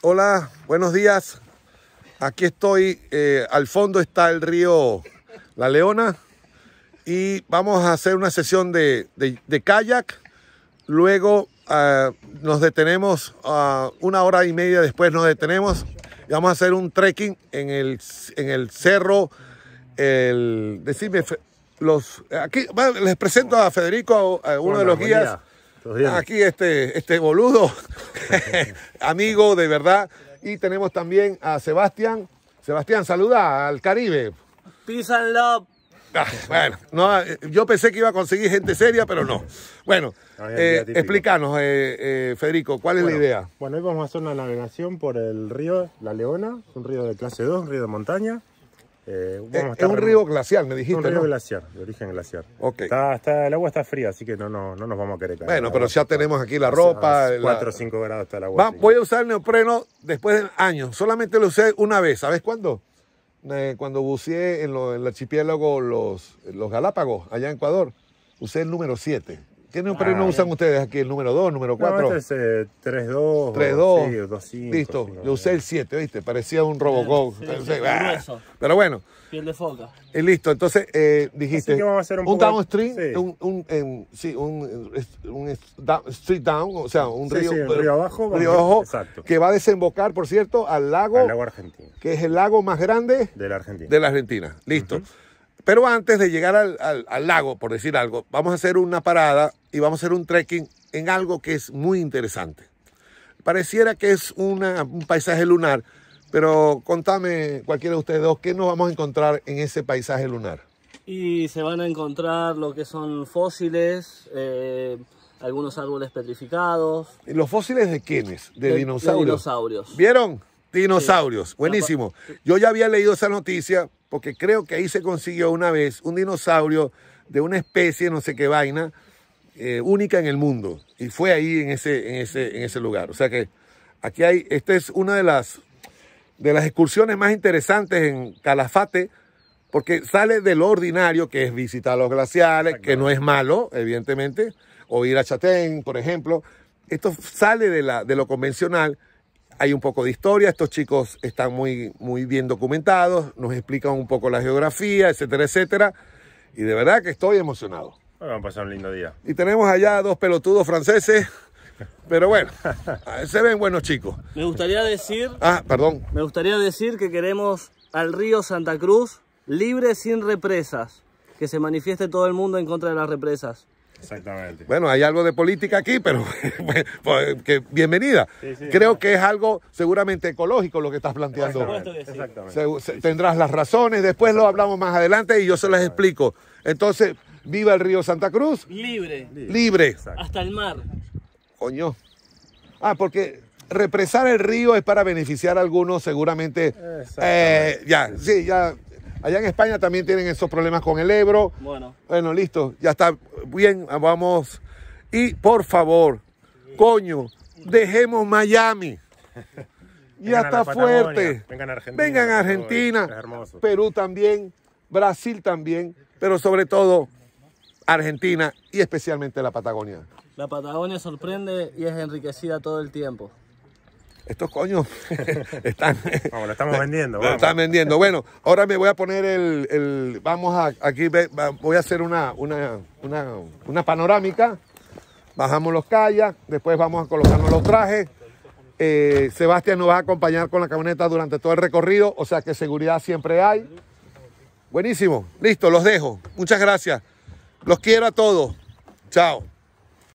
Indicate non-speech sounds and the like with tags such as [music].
Hola, buenos días. Aquí estoy, eh, al fondo está el río La Leona y vamos a hacer una sesión de, kayak. Luego ah, nos detenemos, ah, una hora y media después nos detenemos y vamos a hacer un trekking en el, en el cerro. El, decime, los, aquí, les presento a Federico, uno de los guías. Aquí este, este boludo, [laughs] amigo de verdad. Y tenemos también a Sebastián. Sebastián, saluda al Caribe. Peace ah, bueno, eh, yo pensé que iba a conseguir gente seria, pero no. Bueno, ah, eh, explícanos, eh, Federico, ¿cuál es la idea? Bueno, hoy vamos a hacer una navegación por el río La Leona, un río de clase 2, un río de montaña. Eh, eh, es, un río glacial, me dijiste. Un río glacial, de origen glacial Okay. el agua está fría, así que no, no, no nos vamos a querer caer. Bueno, pero ya tenemos aquí la ropa. 4 o 5 grados está el agua. voy a usar el neopreno después del año Solamente lo usé una vez. ¿Sabes cuándo? Eh, cuando buceé en, el archipiélago los, los Galápagos, allá en Ecuador. Usé el número 7. ¿Qué número ah, no usan ustedes aquí? ¿El número 2, ¿El número 4? No, este es 3-2. Eh, 3-2. Listo. Le Yo usé el 7, ¿viste? Parecía un Robocop. Ah. Pero bueno. Piel de foca. Y eh, listo. Entonces, eh, dijiste. Así que vamos a hacer un, un poco... Un, un, en, sí, un, un street down, o sea, un río. Un río abajo. Río abajo. Que va a desembocar, por cierto, al lago. Al lago argentino. Que es el lago más grande. De la Argentina. De la Argentina. Listo. Pero antes de llegar al, lago, por decir algo, vamos a hacer una parada y vamos a hacer un trekking en algo que es muy interesante. Pareciera que es un paisaje lunar, pero contame cualquiera de ustedes dos, ¿qué nos vamos a encontrar en ese paisaje lunar? Y se van a encontrar lo que son fósiles, eh, algunos árboles petrificados. ¿Y ¿Los fósiles de quiénes? De, dinosaurios. De dinosaurios. ¿Vieron? Dinosaurios, buenísimo. Yo ya había leído esa noticia porque creo que ahí se consiguió una vez un dinosaurio de una especie, no sé qué vaina, eh, única en el mundo y fue ahí en ese, lugar. O sea que aquí hay, esta es una de las, de las excursiones más interesantes en Calafate porque sale de lo ordinario que es visitar los glaciares, que no es malo, evidentemente, o ir a Chatén, por ejemplo. Esto sale de, de lo convencional hay un poco de historia, estos chicos están muy, muy bien documentados, nos explican un poco la geografía, etcétera, etcétera. Y de verdad que estoy emocionado. Van vamos a pasar un lindo día. Y tenemos allá dos pelotudos franceses. Pero bueno, [laughs] se ven buenos chicos. Me gustaría decir... Ah, perdón. Me gustaría decir que queremos al río Santa Cruz libre sin represas. Que se manifieste todo el mundo en contra de las represas. Exactamente. Bueno, hay algo de política aquí, pero [laughs] pues, que, bienvenida. Creo que es algo seguramente ecológico lo que estás planteando. Exactamente. tendrás las razones, después lo hablamos más adelante y yo se las explico. Entonces, Viva el río Santa Cruz. Libre. Libre. Hasta el mar. Coño. Ah, porque represar el río es para beneficiar a algunos, seguramente. Eh, ya, sí, ya. Allá en España también tienen esos problemas con el Ebro. Bueno. Bueno, listo. Ya está bien, vamos. Y por favor, coño, dejemos Miami. [laughs] ya está fuerte. Vengan a Argentina. Vengan a Argentina. Perú también, Brasil también, pero sobre todo Argentina y especialmente la Patagonia. La Patagonia sorprende y es enriquecida todo el tiempo. Estos coños [laughs] están... lo estamos vendiendo. están vendiendo. Bueno, ahora me voy a poner el... vamos a, aquí, voy a hacer una, una, panorámica. Bajamos los callas, después vamos a colocarnos los trajes. Eh, Sebastián nos va a acompañar con la camioneta durante todo el recorrido, o sea que seguridad siempre hay. Buenísimo, listo, los dejo. Muchas gracias. Los quiero a todos. Chao.